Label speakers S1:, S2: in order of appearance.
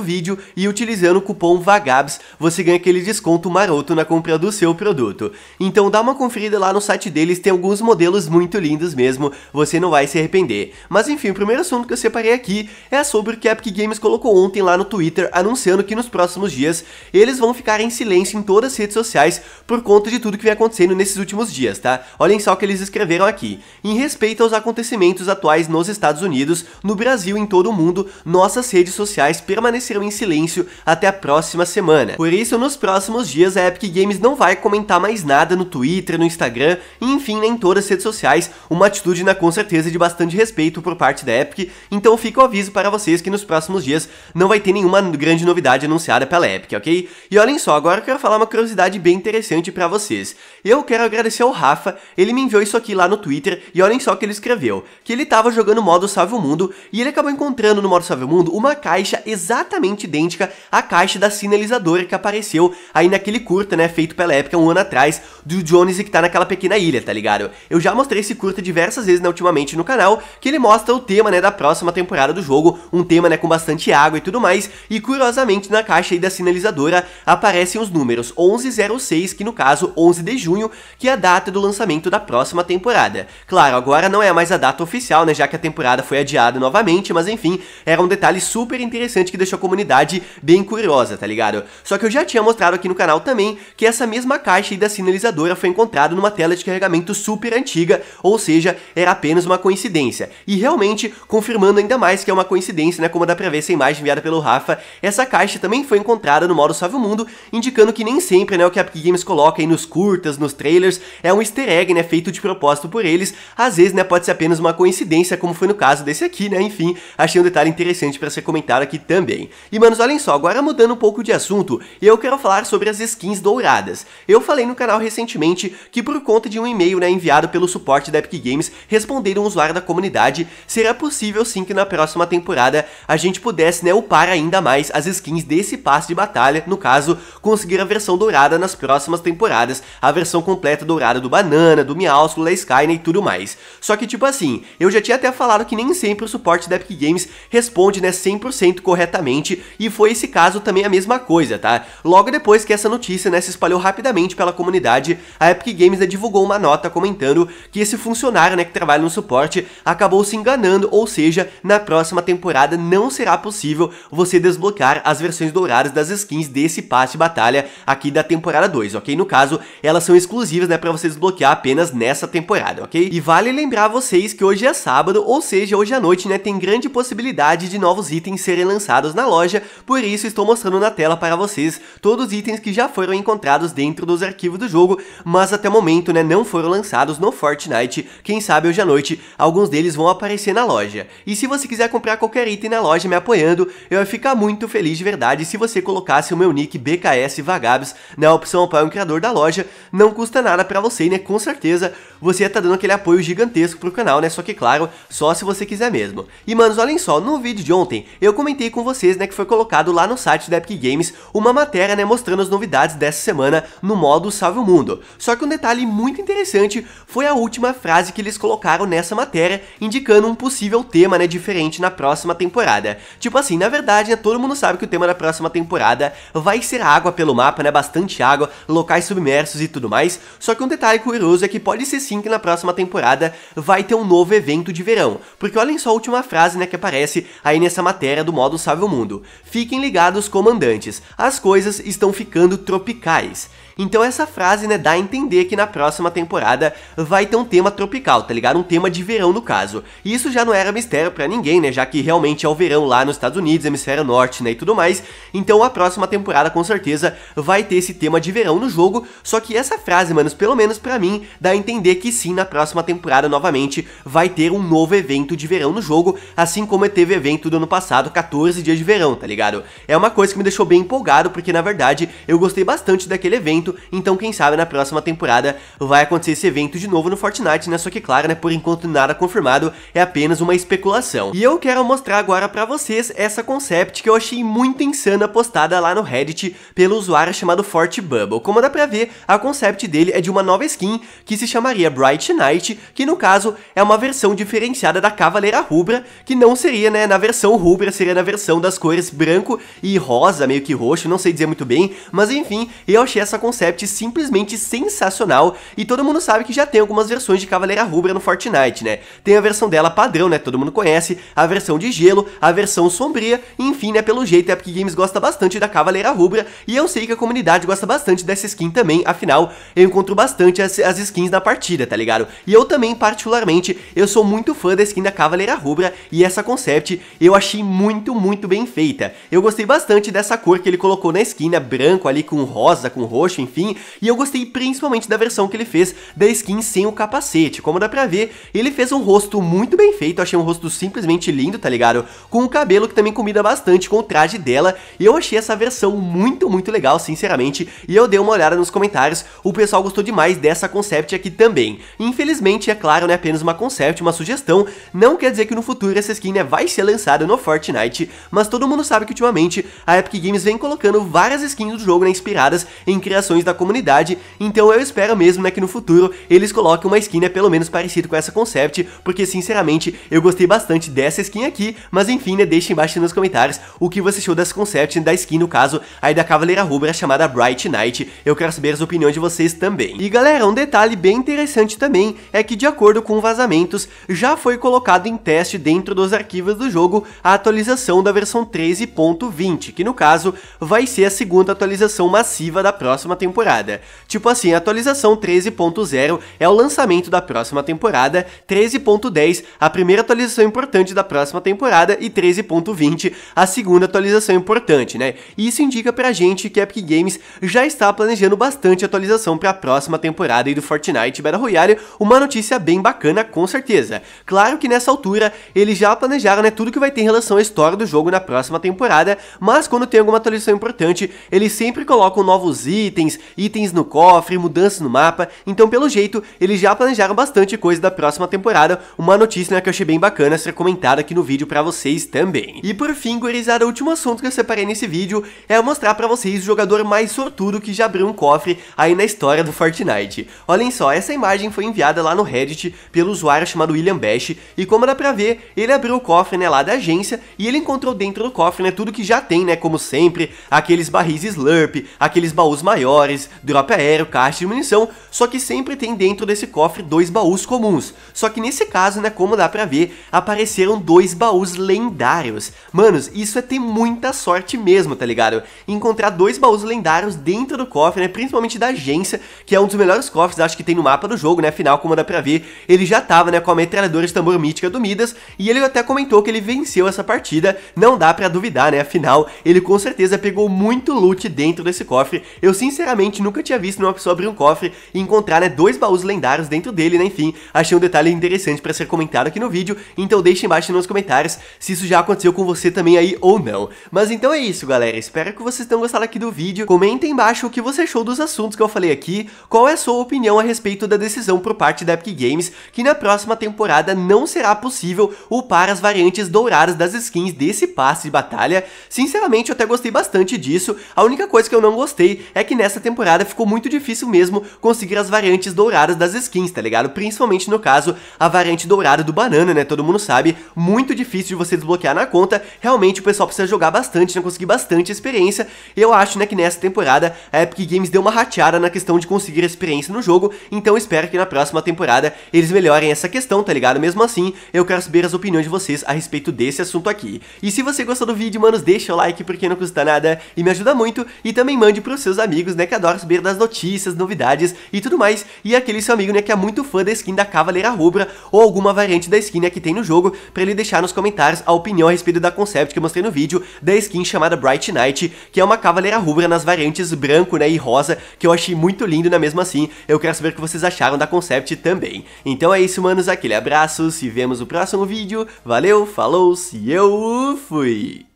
S1: do vídeo e utilizando o cupom VAGABS você ganha aquele desconto maroto na compra do seu produto. Então dá uma conferida lá no site deles, tem alguns modelos muito lindos mesmo, você não vai se arrepender. Mas enfim, o primeiro assunto que eu separei aqui é sobre o que a Epic Games colocou ontem lá no Twitter, anunciando que nos próximos dias eles vão ficar em silêncio em todas as redes sociais por conta de tudo que vem acontecendo nesses últimos dias, tá? Olhem só o que eles escreveram aqui. Em respeito aos acontecimentos atuais nos Estados Unidos, no Brasil e em todo o mundo, nossas redes sociais permanecem permaneceram em silêncio até a próxima semana. Por isso, nos próximos dias, a Epic Games não vai comentar mais nada no Twitter, no Instagram, e enfim, em todas as redes sociais, uma atitude na né, com certeza de bastante respeito por parte da Epic, então fica o aviso para vocês que nos próximos dias não vai ter nenhuma grande novidade anunciada pela Epic, ok? E olhem só, agora eu quero falar uma curiosidade bem interessante para vocês. Eu quero agradecer ao Rafa, ele me enviou isso aqui lá no Twitter, e olhem só o que ele escreveu, que ele estava jogando o modo Salve o Mundo, e ele acabou encontrando no modo Salve o Mundo uma caixa exatamente exatamente idêntica à caixa da sinalizadora que apareceu aí naquele curta, né, feito pela época um ano atrás, do Jones que tá naquela pequena ilha, tá ligado? Eu já mostrei esse curta diversas vezes, né, ultimamente no canal, que ele mostra o tema, né, da próxima temporada do jogo, um tema, né, com bastante água e tudo mais, e curiosamente na caixa aí da sinalizadora aparecem os números 1106, que no caso 11 de junho, que é a data do lançamento da próxima temporada. Claro, agora não é mais a data oficial, né, já que a temporada foi adiada novamente, mas enfim, era um detalhe super interessante que deixou comunidade bem curiosa, tá ligado? Só que eu já tinha mostrado aqui no canal também que essa mesma caixa aí da sinalizadora foi encontrada numa tela de carregamento super antiga, ou seja, era apenas uma coincidência. E realmente, confirmando ainda mais que é uma coincidência, né, como dá pra ver essa imagem enviada pelo Rafa, essa caixa também foi encontrada no modo Salve o Mundo, indicando que nem sempre, né, o que a Epic Games coloca aí nos curtas, nos trailers, é um easter egg, né, feito de propósito por eles, às vezes, né, pode ser apenas uma coincidência, como foi no caso desse aqui, né, enfim, achei um detalhe interessante para ser comentado aqui também. E manos, olhem só, agora mudando um pouco de assunto, eu quero falar sobre as skins douradas. Eu falei no canal recentemente que por conta de um e-mail né, enviado pelo suporte da Epic Games respondendo um usuário da comunidade, será possível sim que na próxima temporada a gente pudesse né, upar ainda mais as skins desse passe de batalha, no caso, conseguir a versão dourada nas próximas temporadas, a versão completa dourada do Banana, do Miauslo, da Skyne né, e tudo mais. Só que tipo assim, eu já tinha até falado que nem sempre o suporte da Epic Games responde né, 100% corretamente e foi esse caso também a mesma coisa, tá? Logo depois que essa notícia né, se espalhou rapidamente pela comunidade, a Epic Games né, divulgou uma nota comentando que esse funcionário né, que trabalha no suporte acabou se enganando, ou seja, na próxima temporada não será possível você desbloquear as versões douradas das skins desse passe de batalha aqui da temporada 2, ok? No caso, elas são exclusivas né, para você desbloquear apenas nessa temporada, ok? E vale lembrar vocês que hoje é sábado, ou seja, hoje à noite né, tem grande possibilidade de novos itens serem lançados na loja, por isso estou mostrando na tela para vocês todos os itens que já foram encontrados dentro dos arquivos do jogo, mas até o momento né, não foram lançados no Fortnite, quem sabe hoje à noite alguns deles vão aparecer na loja. E se você quiser comprar qualquer item na loja me apoiando, eu ia ficar muito feliz de verdade se você colocasse o meu nick BKS Vagabes na opção apoio um criador da loja, não custa nada para você, né, com certeza você tá dando aquele apoio gigantesco pro canal, né, só que claro, só se você quiser mesmo. E manos, olhem só, no vídeo de ontem eu comentei com vocês né, né, que foi colocado lá no site da Epic Games uma matéria né, mostrando as novidades dessa semana no modo Salve o Mundo. Só que um detalhe muito interessante foi a última frase que eles colocaram nessa matéria, indicando um possível tema né, diferente na próxima temporada. Tipo assim, na verdade, né, todo mundo sabe que o tema da próxima temporada vai ser água pelo mapa, né, bastante água, locais submersos e tudo mais. Só que um detalhe curioso é que pode ser sim que na próxima temporada vai ter um novo evento de verão. Porque olhem só a última frase né, que aparece aí nessa matéria do modo Salve o Mundo mundo. Fiquem ligados, comandantes, as coisas estão ficando tropicais. Então essa frase, né, dá a entender que na próxima temporada vai ter um tema tropical, tá ligado? Um tema de verão no caso. E isso já não era mistério para ninguém, né, já que realmente é o verão lá nos Estados Unidos, hemisfério norte, né, e tudo mais. Então a próxima temporada com certeza vai ter esse tema de verão no jogo, só que essa frase, manos, pelo menos para mim, dá a entender que sim, na próxima temporada novamente vai ter um novo evento de verão no jogo, assim como teve evento do ano passado, 14 dias de verão, tá ligado? É uma coisa que me deixou bem empolgado, porque na verdade eu gostei bastante daquele evento evento, então quem sabe na próxima temporada vai acontecer esse evento de novo no Fortnite, né? Só que claro, né, por enquanto nada confirmado, é apenas uma especulação. E eu quero mostrar agora para vocês essa concept que eu achei muito insana postada lá no Reddit pelo usuário chamado Fort Bubble. Como dá pra ver, a concept dele é de uma nova skin que se chamaria Bright Knight, que no caso é uma versão diferenciada da Cavaleira Rubra, que não seria, né, na versão Rubra, seria na versão das cores branco e rosa, meio que roxo, não sei dizer muito bem, mas enfim, eu achei essa concept concept simplesmente sensacional e todo mundo sabe que já tem algumas versões de Cavaleira Rubra no Fortnite, né? Tem a versão dela padrão, né? Todo mundo conhece, a versão de gelo, a versão sombria, enfim, né? Pelo jeito, a Epic Games gosta bastante da Cavaleira Rubra e eu sei que a comunidade gosta bastante dessa skin também, afinal, eu encontro bastante as, as skins na partida, tá ligado? E eu também, particularmente, eu sou muito fã da skin da Cavaleira Rubra e essa concept eu achei muito, muito bem feita. Eu gostei bastante dessa cor que ele colocou na skin, né? branco ali com rosa, com roxo, enfim, e eu gostei principalmente da versão que ele fez da skin sem o capacete. Como dá pra ver, ele fez um rosto muito bem feito, achei um rosto simplesmente lindo, tá ligado? Com o cabelo que também combina bastante com o traje dela, e eu achei essa versão muito, muito legal, sinceramente, e eu dei uma olhada nos comentários, o pessoal gostou demais dessa concept aqui também. Infelizmente, é claro, né é apenas uma concept, uma sugestão, não quer dizer que no futuro essa skin né, vai ser lançada no Fortnite, mas todo mundo sabe que ultimamente a Epic Games vem colocando várias skins do jogo né, inspiradas em criações da comunidade, então eu espero mesmo né, que no futuro eles coloquem uma skin né, pelo menos parecido com essa concept, porque sinceramente eu gostei bastante dessa skin aqui, mas enfim, né, deixa embaixo nos comentários o que você achou dessa concept, da skin no caso, aí da Cavaleira Rubra chamada Bright Knight, eu quero saber as opiniões de vocês também. E galera, um detalhe bem interessante também é que de acordo com vazamentos, já foi colocado em teste dentro dos arquivos do jogo a atualização da versão 13.20, que no caso vai ser a segunda atualização massiva da próxima temporada. Tipo assim, a atualização 13.0 é o lançamento da próxima temporada, 13.10 a primeira atualização importante da próxima temporada e 13.20 a segunda atualização importante, né? E isso indica pra gente que a Epic Games já está planejando bastante atualização para a próxima temporada e do Fortnite Battle Royale, uma notícia bem bacana com certeza. Claro que nessa altura eles já planejaram né, tudo que vai ter em relação à história do jogo na próxima temporada, mas quando tem alguma atualização importante, eles sempre colocam novos itens, itens, itens no cofre, mudanças no mapa. Então, pelo jeito, eles já planejaram bastante coisa da próxima temporada. Uma notícia né, que eu achei bem bacana ser comentada aqui no vídeo para vocês também. E por fim, gurizada, o último assunto que eu separei nesse vídeo é mostrar para vocês o jogador mais sortudo que já abriu um cofre aí na história do Fortnite. Olhem só, essa imagem foi enviada lá no Reddit pelo usuário chamado William Bash, e como dá pra ver, ele abriu o cofre né, lá da agência e ele encontrou dentro do cofre né, tudo que já tem, né, como sempre, aqueles barris Slurp, aqueles baús maiores, acessórios, drop aéreo, caixa de munição, só que sempre tem dentro desse cofre dois baús comuns. Só que nesse caso, né, como dá pra ver, apareceram dois baús lendários. Manos, isso é ter muita sorte mesmo, tá ligado? Encontrar dois baús lendários dentro do cofre, né, principalmente da agência, que é um dos melhores cofres, acho que tem no mapa do jogo, né, afinal, como dá pra ver, ele já tava, né, com a metralhadora de tambor mítica do Midas, e ele até comentou que ele venceu essa partida, não dá pra duvidar, né, afinal, ele com certeza pegou muito loot dentro desse cofre, eu sinceramente sinceramente nunca tinha visto uma pessoa abrir um cofre e encontrar né, dois baús lendários dentro dele, né? Enfim, achei um detalhe interessante para ser comentado aqui no vídeo, então deixa embaixo nos comentários se isso já aconteceu com você também aí ou não. Mas então é isso, galera. Espero que vocês tenham gostado aqui do vídeo. Comenta embaixo o que você achou dos assuntos que eu falei aqui, qual é a sua opinião a respeito da decisão por parte da Epic Games, que na próxima temporada não será possível upar as variantes douradas das skins desse passe de batalha. Sinceramente, eu até gostei bastante disso. A única coisa que eu não gostei é que nessa nessa temporada ficou muito difícil mesmo conseguir as variantes douradas das skins, tá ligado? Principalmente no caso, a variante dourada do banana, né? Todo mundo sabe, muito difícil de você desbloquear na conta. Realmente o pessoal precisa jogar bastante, né? Conseguir bastante experiência. Eu acho, né, que nessa temporada a Epic Games deu uma rateada na questão de conseguir experiência no jogo, então espero que na próxima temporada eles melhorem essa questão, tá ligado? Mesmo assim, eu quero saber as opiniões de vocês a respeito desse assunto aqui. E se você gostou do vídeo, manos, deixa o like porque não custa nada e me ajuda muito. E também mande pros seus amigos, né, que adora saber das notícias, novidades e tudo mais, e aquele seu amigo né, que é muito fã da skin da Cavaleira Rubra ou alguma variante da skin né, que tem no jogo, para ele deixar nos comentários a opinião a respeito da concept que eu mostrei no vídeo da skin chamada Bright Knight, que é uma Cavaleira Rubra nas variantes branco né, e rosa, que eu achei muito lindo, né, mesmo assim, eu quero saber o que vocês acharam da concept também. Então é isso, manos, aquele abraço, se vemos no próximo vídeo, valeu, falou, se eu fui!